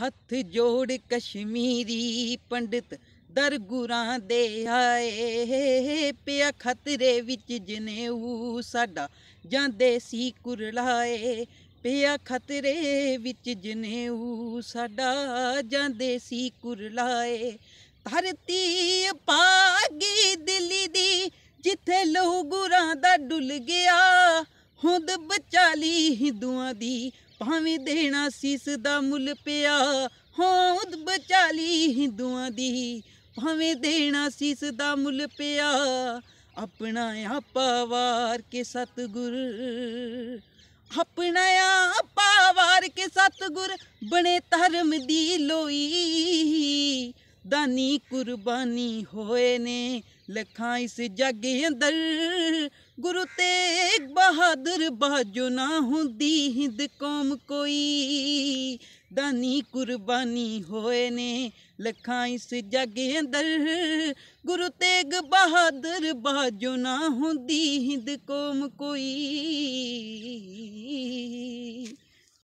ਹੱਥ ਜੋੜ ਕਸ਼ਮੀਰੀ ਪੰਡਿਤ ਦਰਗੁਰਾਂ ਦੇ ਆਏ ਪਿਆ ਖਤਰੇ ਵਿੱਚ ਊ ਸਾਡਾ ਜਾਂਦੇ ਸੀ ਕੁਰਲਾਏ ਪਿਆ ਖਤਰੇ ਵਿੱਚ ਊ ਸਾਡਾ ਜਾਂਦੇ ਸੀ ਕੁਰਲਾਏ ਧਰਤੀ ਪਾਗੀ ਦਿੱਲੀ ਦੀ ਜਿੱਥੇ ਲਹੂ ਗੁਰਾਂ ਦਾ ਡੁੱਲ ਗਿਆ ਹੋਂਦ ਬਚਾ ਲਈ ਹਿੰਦੂਆਂ ਦੀ ਭਾਵੇਂ ਦੇਣਾ ਸੀਸ ਦਾ ਮੁੱਲ ਪਿਆ ਹੋਂਦ ਬਚਾ ਲਈ ਹਿੰਦੂਆਂ ਦੀ ਭਾਵੇਂ ਦੇਣਾ ਸੀਸ ਦਾ ਮੁੱਲ ਪਿਆ ਆਪਣਾ ਆਪਾ ਵਾਰ ਕੇ ਸਤਗੁਰ ਆਪਣਾ ਆਪਾ ਵਾਰ ਕੇ ਸਤਗੁਰ ਬਣੇ ਧਰਮ ਦੀ ਲੋਈ ਦਾਨੀ ਕੁਰਬਾਨੀ ਹੋਏ ਨੇ ਲਖਾਂ ਇਸ ਜੱਗ ਅੰਦਰ ਗੁਰੂ ਤੇਗ ਬਹਾਦਰ ਬਾਜੋ ਨਾ ਹੁੰਦੀ ਹਿੰਦ ਕੌਮ ਕੋਈ ਦਾਨੀ ਕੁਰਬਾਨੀ ਹੋਏ ਨੇ ਲਖਾਂ ਇਸ ਜੱਗ ਅੰਦਰ ਗੁਰੂ ਤੇਗ ਬਹਾਦਰ ਬਾਜੋ ਨਾ ਹੁੰਦੀ ਹਿੰਦ ਕੌਮ ਕੋਈ